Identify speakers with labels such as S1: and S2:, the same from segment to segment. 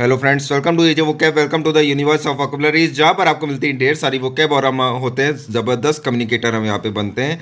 S1: hello friends welcome to AJ vocab welcome to the universe of vocabularies जहाँ पर आपको मिलती है ढेर सारी वो कैब और हम होते हैं ज़बरदस्त कम्युनिकेटर हम यहाँ पे बनते हैं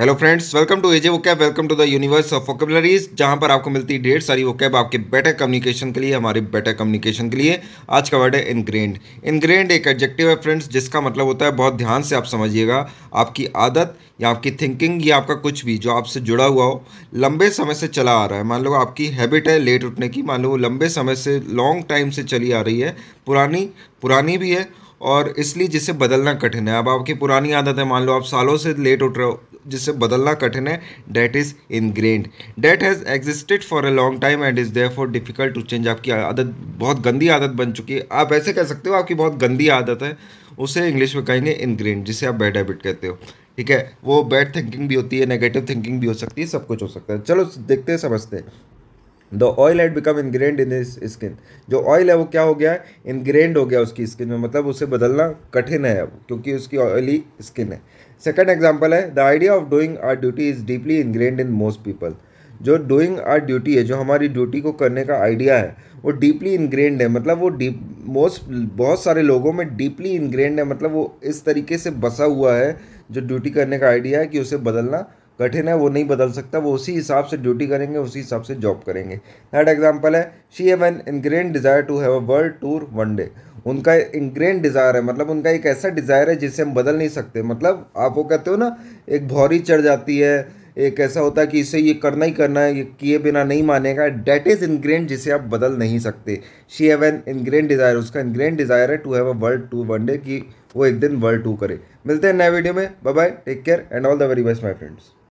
S1: hello friends welcome to AJ vocab welcome to the universe of vocabularies जहां पर आपको मिलती है ढेर सारी वोकैब आपके बेटर कम्युनिकेशन के लिए हमारे बेटर कम्युनिकेशन के लिए आज का वर्ड है इनग्रेंड इनग्रेंड एक एडजेक्टिव है फ्रेंड्स जिसका मतलब होता है बहुत ध्यान से आप समझिएगा आपकी आदत या आपकी थिंकिंग या आपका कुछ भी जो आपसे जुड़ा हुआ हो लंबे समय से चला आ रहा है मान लो आपकी हैबिट है लेट उठने की मान लो वो लंबे समय से लॉन्ग टाइम से चली आ रही है पुरानी पुरानी भी है और इसलिए जिसे बदलना कठिन है अब आपकी पुरानी आदत है मान लो आप सालों से लेट उठ रहे हो जिसे बदलना कठिन है that is grained that has existed for a long time and is there for difficult to change आपकी आदत बहुत गंदी आदत बन चुकी है आप ऐसे कह सकते हो आपकी बहुत गंदी आदत है उसे इंग्लिश में कहेंगे ग्रेंड जिसे आप बैड हैबिट कहते हो ठीक है वो बैड थिंकिंग भी होती है नेगेटिव थिंकिंग भी हो सकती है सब कुछ हो सकता है चलो देखते हैं समझते हैं the oil had become ingrained in skin जो ऑयल है वो क्या हो गया है इनग्रेंड हो गया उसकी स्किन में मतलब उसे बदलना कठिन है अब क्योंकि उसकी ऑयली स्किन है सेकेंड एग्जाम्पल है the idea of doing our duty is deeply ingrained in most people जो डूइंग आर ड्यूटी है जो हमारी ड्यूटी को करने का आइडिया है वो डीपली इनग्रेंड है मतलब वो डीप मोस्ट बहुत सारे लोगों में डीपली इनग्रेंड है मतलब वो इस तरीके से बसा हुआ है जो ड्यूटी करने का आइडिया है कि उसे बदलना कठिन है वो नहीं बदल सकता वो उसी हिसाब से ड्यूटी करेंगे उसी हिसाब से जॉब करेंगे दैट एग्जाम्पल है she have an ingrained desire to have a world tour one day उनका इनग्रेन डिज़ायर है मतलब उनका एक ऐसा डिज़ायर है जिसे हम बदल नहीं सकते मतलब आप वो कहते हो ना एक भौरी चढ़ जाती है एक ऐसा होता है कि इसे ये करना ही करना है ये किए बिना नहीं मानेगा डेट इज़ इनग्रेन जिसे आप बदल नहीं सकते she have an ingrained desire उसका इनग्रेन डिज़ायर है to have a world tour one day कि वो एक दिन वर्ल्ड टू करे मिलते हैं नए वीडियो में bye bye take care and all the very best my friends